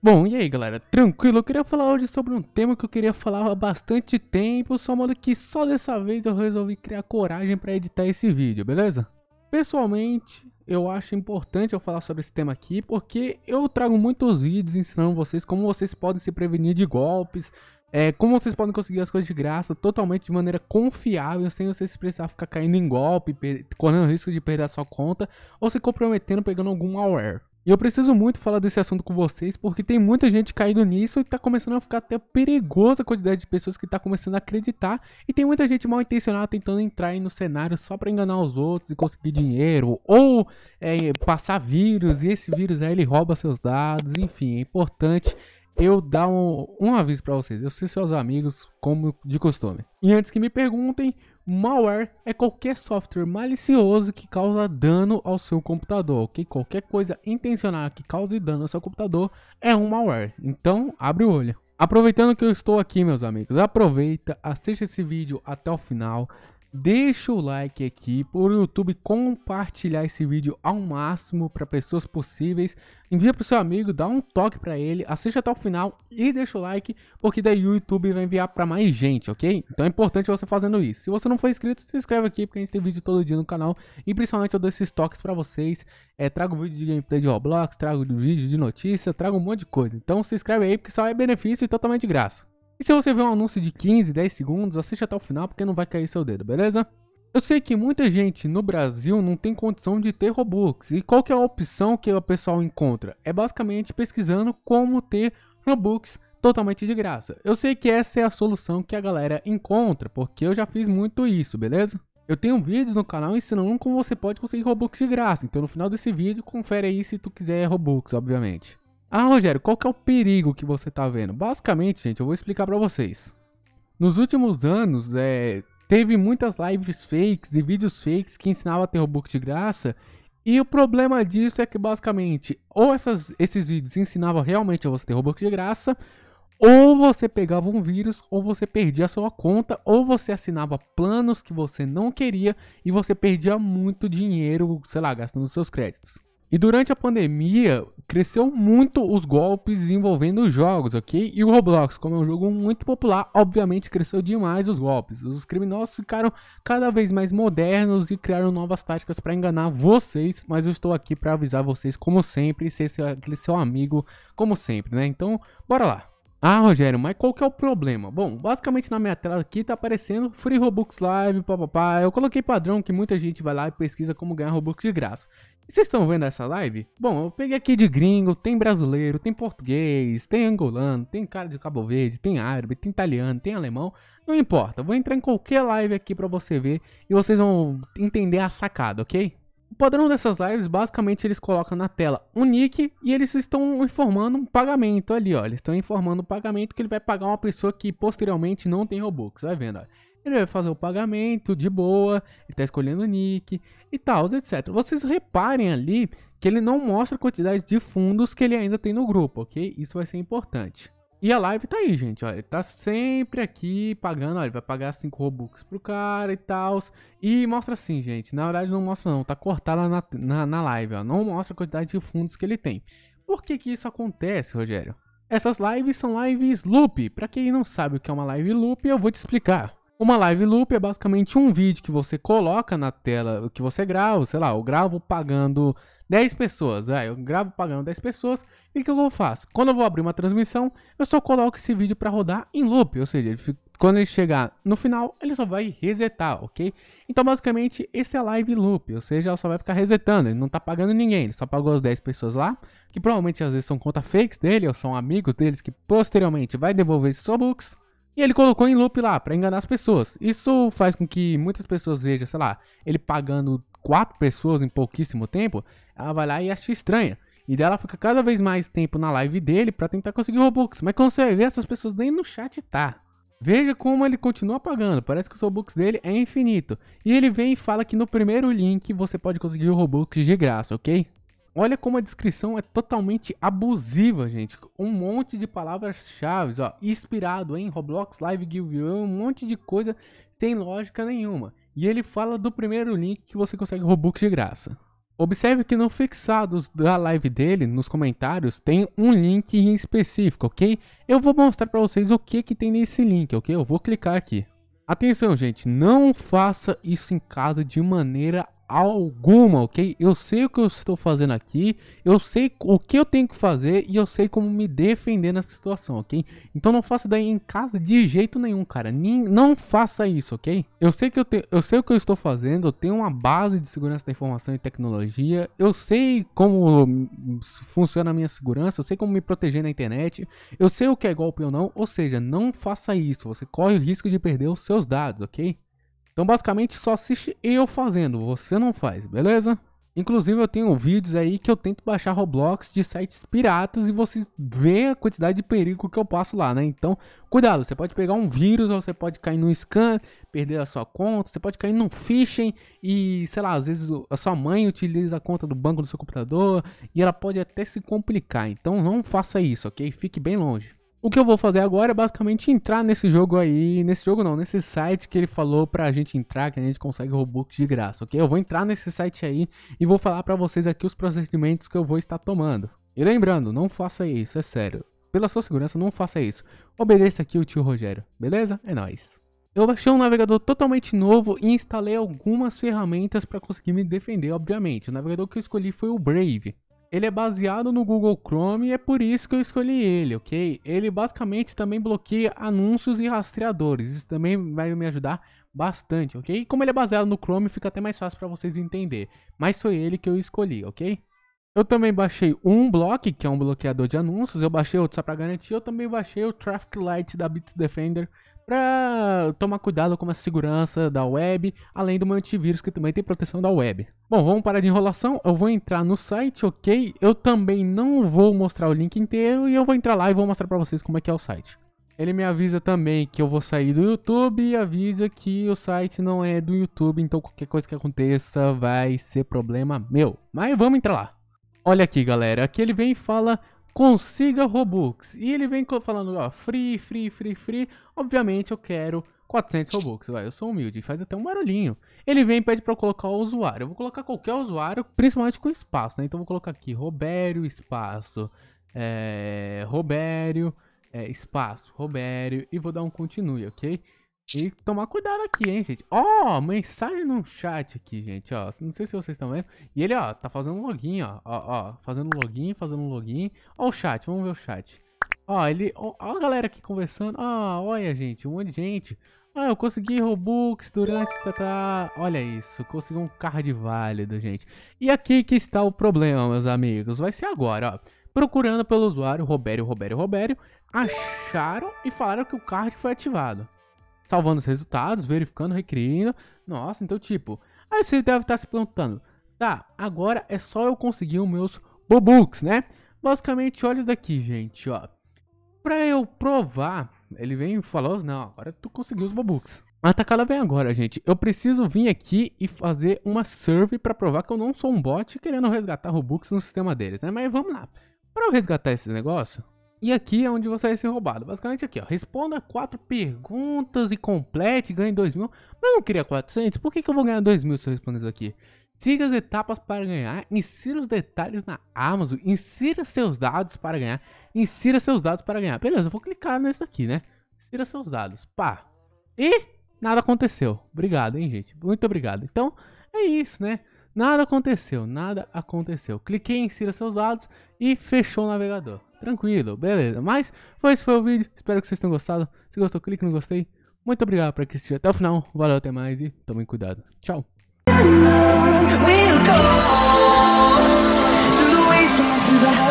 Bom, e aí galera, tranquilo? Eu queria falar hoje sobre um tema que eu queria falar há bastante tempo, só modo que só dessa vez eu resolvi criar coragem para editar esse vídeo, beleza? Pessoalmente, eu acho importante eu falar sobre esse tema aqui, porque eu trago muitos vídeos ensinando vocês como vocês podem se prevenir de golpes, é, como vocês podem conseguir as coisas de graça totalmente de maneira confiável, sem vocês precisar ficar caindo em golpe, correndo risco de perder a sua conta, ou se comprometendo pegando algum malware. E eu preciso muito falar desse assunto com vocês, porque tem muita gente caindo nisso e tá começando a ficar até perigosa a quantidade de pessoas que tá começando a acreditar. E tem muita gente mal intencionada tentando entrar aí no cenário só para enganar os outros e conseguir dinheiro, ou é, passar vírus, e esse vírus aí ele rouba seus dados, enfim, é importante eu dar um, um aviso para vocês. Eu sei seus amigos, como de costume. E antes que me perguntem, Malware é qualquer software malicioso que causa dano ao seu computador, ok? Qualquer coisa intencional que cause dano ao seu computador é um malware. Então, abre o olho. Aproveitando que eu estou aqui, meus amigos, aproveita, assista esse vídeo até o final. Deixa o like aqui o YouTube compartilhar esse vídeo ao máximo para pessoas possíveis. Envia para o seu amigo, dá um toque para ele, assista até o final e deixa o like, porque daí o YouTube vai enviar para mais gente, ok? Então é importante você fazendo isso. Se você não for inscrito, se inscreve aqui, porque a gente tem vídeo todo dia no canal. E principalmente eu dou esses toques para vocês. É, trago vídeo de gameplay de Roblox, trago vídeo de notícia, trago um monte de coisa. Então se inscreve aí, porque só é benefício e totalmente de graça. E se você vê um anúncio de 15, 10 segundos, assista até o final porque não vai cair seu dedo, beleza? Eu sei que muita gente no Brasil não tem condição de ter Robux. E qual que é a opção que o pessoal encontra? É basicamente pesquisando como ter Robux totalmente de graça. Eu sei que essa é a solução que a galera encontra, porque eu já fiz muito isso, beleza? Eu tenho vídeos no canal ensinando como você pode conseguir Robux de graça, então no final desse vídeo confere aí se tu quiser Robux, obviamente. Ah, Rogério, qual que é o perigo que você está vendo? Basicamente, gente, eu vou explicar para vocês. Nos últimos anos, é, teve muitas lives fakes e vídeos fakes que ensinavam a ter Robux de graça. E o problema disso é que, basicamente, ou essas, esses vídeos ensinavam realmente a você ter Robux de graça, ou você pegava um vírus, ou você perdia a sua conta, ou você assinava planos que você não queria e você perdia muito dinheiro, sei lá, gastando seus créditos. E durante a pandemia, cresceu muito os golpes envolvendo os jogos, ok? E o Roblox, como é um jogo muito popular, obviamente cresceu demais os golpes. Os criminosos ficaram cada vez mais modernos e criaram novas táticas para enganar vocês, mas eu estou aqui para avisar vocês como sempre, ser seu, aquele seu amigo como sempre, né? Então, bora lá. Ah, Rogério, mas qual que é o problema? Bom, basicamente na minha tela aqui tá aparecendo Free Robux Live, papapá. Eu coloquei padrão que muita gente vai lá e pesquisa como ganhar Robux de graça. E vocês estão vendo essa live? Bom, eu peguei aqui de gringo, tem brasileiro, tem português, tem angolano, tem cara de Cabo Verde, tem árabe, tem italiano, tem alemão. Não importa, vou entrar em qualquer live aqui pra você ver e vocês vão entender a sacada, ok? O padrão dessas lives, basicamente, eles colocam na tela um nick e eles estão informando um pagamento ali, ó. Eles estão informando o um pagamento que ele vai pagar uma pessoa que posteriormente não tem Robux, vai vendo, ó. Ele vai fazer o pagamento de boa, ele tá escolhendo o nick e tal, etc. Vocês reparem ali que ele não mostra a quantidade de fundos que ele ainda tem no grupo, ok? Isso vai ser importante. E a live tá aí, gente, olha, tá sempre aqui pagando, olha, vai pagar 5 Robux pro cara e tal, e mostra assim, gente, na verdade não mostra não, tá cortada na, na, na, live, ó, não mostra a quantidade de fundos que ele tem. Por que que isso acontece, Rogério? Essas lives são lives loop, pra quem não sabe o que é uma live loop, eu vou te explicar. Uma live loop é basicamente um vídeo que você coloca na tela, que você grava, sei lá, eu gravo pagando 10 pessoas, aí eu gravo pagando 10 pessoas, e o que eu faço? Quando eu vou abrir uma transmissão, eu só coloco esse vídeo para rodar em loop, ou seja, ele fica, quando ele chegar no final, ele só vai resetar, ok? Então, basicamente, esse é live loop, ou seja, só vai ficar resetando, ele não tá pagando ninguém, ele só pagou as 10 pessoas lá, que provavelmente às vezes são conta fakes dele, ou são amigos deles que posteriormente vai devolver esses sobooks. e ele colocou em loop lá para enganar as pessoas. Isso faz com que muitas pessoas vejam, sei lá, ele pagando quatro pessoas em pouquíssimo tempo, ela vai lá e acha estranha. E dela fica cada vez mais tempo na live dele para tentar conseguir Robux. Mas quando você vê, essas pessoas nem no chat tá. Veja como ele continua pagando, parece que o Robux dele é infinito. E ele vem e fala que no primeiro link você pode conseguir o Robux de graça, ok? Olha como a descrição é totalmente abusiva, gente. Um monte de palavras-chave, ó, inspirado em Roblox Live Giveaway, um monte de coisa sem lógica nenhuma. E ele fala do primeiro link que você consegue Robux de graça. Observe que no fixados da live dele, nos comentários, tem um link em específico, ok? Eu vou mostrar para vocês o que, que tem nesse link, ok? Eu vou clicar aqui. Atenção, gente, não faça isso em casa de maneira alguma, ok? Eu sei o que eu estou fazendo aqui, eu sei o que eu tenho que fazer e eu sei como me defender nessa situação, ok? Então não faça daí em casa de jeito nenhum, cara. Nem, não faça isso, ok? Eu sei que eu, te, eu sei o que eu estou fazendo, eu tenho uma base de segurança da informação e tecnologia, eu sei como funciona a minha segurança, eu sei como me proteger na internet, eu sei o que é golpe ou não, ou seja, não faça isso, você corre o risco de perder os seus dados, ok? Então basicamente só assiste eu fazendo, você não faz, beleza? Inclusive eu tenho vídeos aí que eu tento baixar Roblox de sites piratas e você vê a quantidade de perigo que eu passo lá, né? Então, cuidado, você pode pegar um vírus, ou você pode cair num scan, perder a sua conta, você pode cair num phishing e, sei lá, às vezes a sua mãe utiliza a conta do banco do seu computador e ela pode até se complicar. Então não faça isso, ok? Fique bem longe. O que eu vou fazer agora é basicamente entrar nesse jogo aí, nesse jogo não, nesse site que ele falou pra gente entrar, que a gente consegue Robux de graça, ok? Eu vou entrar nesse site aí e vou falar pra vocês aqui os procedimentos que eu vou estar tomando. E lembrando, não faça isso, é sério. Pela sua segurança, não faça isso. Obedeça aqui o tio Rogério, beleza? É nóis. Eu baixei um navegador totalmente novo e instalei algumas ferramentas para conseguir me defender, obviamente. O navegador que eu escolhi foi o Brave. Ele é baseado no Google Chrome e é por isso que eu escolhi ele, ok? Ele basicamente também bloqueia anúncios e rastreadores. Isso também vai me ajudar bastante, ok? E como ele é baseado no Chrome, fica até mais fácil para vocês entender. Mas foi ele que eu escolhi, ok? Eu também baixei um block, que é um bloqueador de anúncios. Eu baixei outro só para garantir. Eu também baixei o Traffic Light da Bitdefender para tomar cuidado com a segurança da web, além do antivírus que também tem proteção da web. Bom, vamos parar de enrolação, eu vou entrar no site, ok? Eu também não vou mostrar o link inteiro e eu vou entrar lá e vou mostrar para vocês como é que é o site. Ele me avisa também que eu vou sair do YouTube e avisa que o site não é do YouTube, então qualquer coisa que aconteça vai ser problema meu. Mas vamos entrar lá. Olha aqui, galera. Aqui ele vem e fala consiga Robux. E ele vem falando, ó, free, free, free, free. Obviamente eu quero 400 Robux, vai, eu sou humilde, faz até um barulhinho. Ele vem e pede para eu colocar o usuário. Eu vou colocar qualquer usuário, principalmente com espaço, né? Então eu vou colocar aqui, Robério, espaço, é, Robério, é, espaço, Robério, e vou dar um continue, ok? E tomar cuidado aqui, hein, gente. Ó, oh, mensagem no chat aqui, gente, ó. Não sei se vocês estão vendo. E ele, ó, tá fazendo login, ó. Ó, ó, fazendo login, fazendo login. Ó o chat, vamos ver o chat. Ó, ele... Ó, ó a galera aqui conversando. Ah, olha, gente, um monte de gente. Ah, eu consegui Robux durante... Tá, tá. Olha isso, consegui um card válido, gente. E aqui que está o problema, meus amigos. Vai ser agora, ó. Procurando pelo usuário Robério, Robério, Robério, acharam e falaram que o card foi ativado salvando os resultados, verificando, recriando. Nossa, então tipo, aí você deve estar tá se perguntando, tá, agora é só eu conseguir os meus Bobux, né? Basicamente, olha isso daqui, gente, ó. Pra eu provar, ele vem e falou, não, agora tu conseguiu os Bobux. Atacada tá agora, gente. Eu preciso vir aqui e fazer uma serve para provar que eu não sou um bot querendo resgatar Robux no sistema deles, né? Mas vamos lá. Para eu resgatar esse negócio, e aqui é onde você vai ser roubado. Basicamente aqui, ó. Responda quatro perguntas e complete, ganhe dois mil. Mas eu não queria 400, por que, que eu vou ganhar dois mil se eu responder isso aqui? Siga as etapas para ganhar, insira os detalhes na Amazon, insira seus dados para ganhar, insira seus dados para ganhar. Beleza, eu vou clicar nesse aqui, né? Insira seus dados, pá. E nada aconteceu. Obrigado, hein, gente? Muito obrigado. Então, é isso, né? Nada aconteceu, nada aconteceu. Cliquei em insira seus dados e fechou o navegador tranquilo, beleza. Mas foi esse foi o vídeo, espero que vocês tenham gostado. Se gostou, clique no gostei. Muito obrigado por assistir até o final. Valeu, até mais e tomem cuidado. Tchau. We'll